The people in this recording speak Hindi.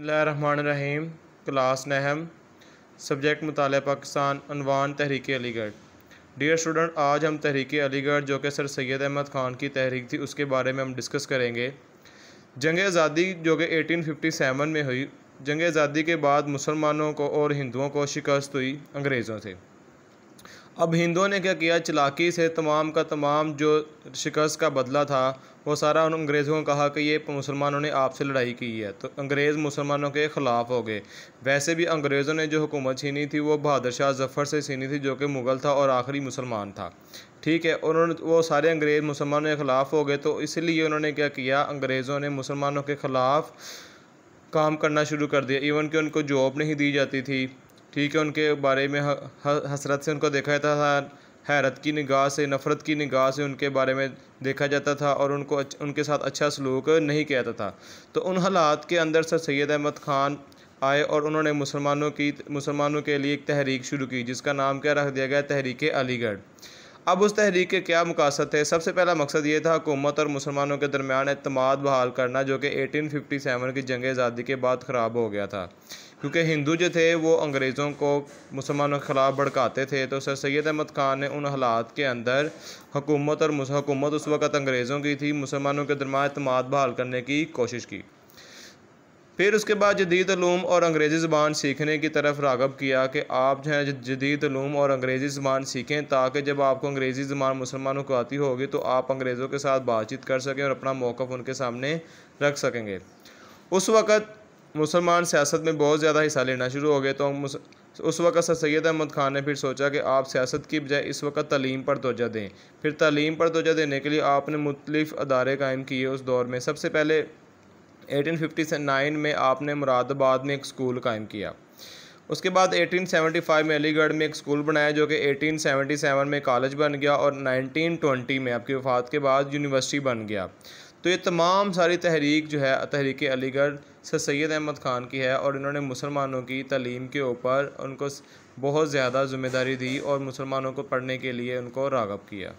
बसमीम क्लास नहम सब्जेक्ट मुताल पाकिस्तान अनवान तहरीक अलीगढ़ डियर स्टूडेंट आज हम तहरीक अलीगढ़ जो कि सर सैद अहमद ख़ान की तहरीक थी उसके बारे में हम डिस्कस करेंगे जंग आज़ादी जो कि 1857 में हुई जंग आज़ादी के बाद मुसलमानों को और हिंदुओं को शिकस्त हुई अंग्रेज़ों से अब हिंदुओं ने क्या किया चलाकी से तमाम का तमाम जो शिकस्त का बदला था वो सारा उन अंग्रेज़ों को कहा कि ये मुसलमानों ने आपसे लड़ाई की है तो अंग्रेज़ मुसलमानों के ख़िलाफ़ हो गए वैसे भी अंग्रेज़ों ने जो हुकूमत छीनी थी वो बहादुर शाह जफ़र से छीनी थी जो कि मुग़ल था और आखिरी मुसलमान था ठीक है उन्होंने वो सारे अंग्रेज़ मुसलमानों के ख़िलाफ़ हो गए तो इसलिए उन्होंने क्या किया अंग्रेज़ों ने मुसलमानों के ख़िलाफ़ काम करना शुरू कर दिया इवन कि उनको जॉब नहीं दी जाती थी ठीक है उनके बारे में हसरत से उनको देखा जाता था हैरत की निगाह से नफ़रत की निगाह से उनके बारे में देखा जाता था और उनको उनके साथ अच्छा सलूक नहीं किया जाता था तो उन हालात के अंदर सर सैद अहमद ख़ान आए और उन्होंने मुसलमानों की मुसलमानों के लिए एक तहरीक शुरू की जिसका नाम क्या रख दिया गया तहरीक अलीगढ़ अब उस तहरीक के क्या मकासद थे सबसे पहला मकसद ये था हुकूमत और मुसलमानों के दरमियान अतमाद बहाल करना जो कि 1857 की जंग आज़ादी के बाद ख़राब हो गया था क्योंकि हिंदू जो थे वो अंग्रेज़ों को मुसलमानों के ख़िलाफ़ भड़काते थे तो सर सैद अहमद ख़ान ने उन हालात के अंदर हुकूमत और हुकूमत उस वक़्त अंग्रेज़ों की थी मुसलमानों के दरमियान अतमाद बहाल करने की कोशिश की फिर उसके बाद जदीद ूम और अंग्रेज़ी ज़बान सीखने की तरफ रागब किया कि आप जो है जदीद ूम और अंग्रेज़ी ज़बान सीखें ताकि जब आपको अंग्रेज़ी ज़बान मुसलमानों को आती होगी तो आप अंग्रेज़ों के साथ बातचीत कर सकें और अपना मौक़ उनके सामने रख सकेंगे उस वक़्त मुसलमान सियासत में बहुत ज़्यादा हिस्सा लेना शुरू हो गए तो उस वक्त सर सैद अहमद खान ने फिर सोचा कि आप सियासत की बजाय इस वक्त तलीम पर तोजा दें फिर तलीम पर तोजा देने के लिए आपने मुख्तलिफ़ अदारे कायम किए उस दौर में सबसे पहले 1859 में आपने मुरादाबाद में एक स्कूल कायम किया उसके बाद 1875 में अलीगढ़ में एक स्कूल बनाया जो कि 1877 में कॉलेज बन गया और 1920 में आपकी वफात के बाद यूनिवर्सिटी बन गया तो ये तमाम सारी तहरीक जो है तहरीक अलीगढ़ से सैद अहमद ख़ान की है और इन्होंने मुसलमानों की तलीम के ऊपर उनको बहुत ज़्यादा ज़िम्मेदारी दी और मुसलमानों को पढ़ने के लिए उनको रागब किया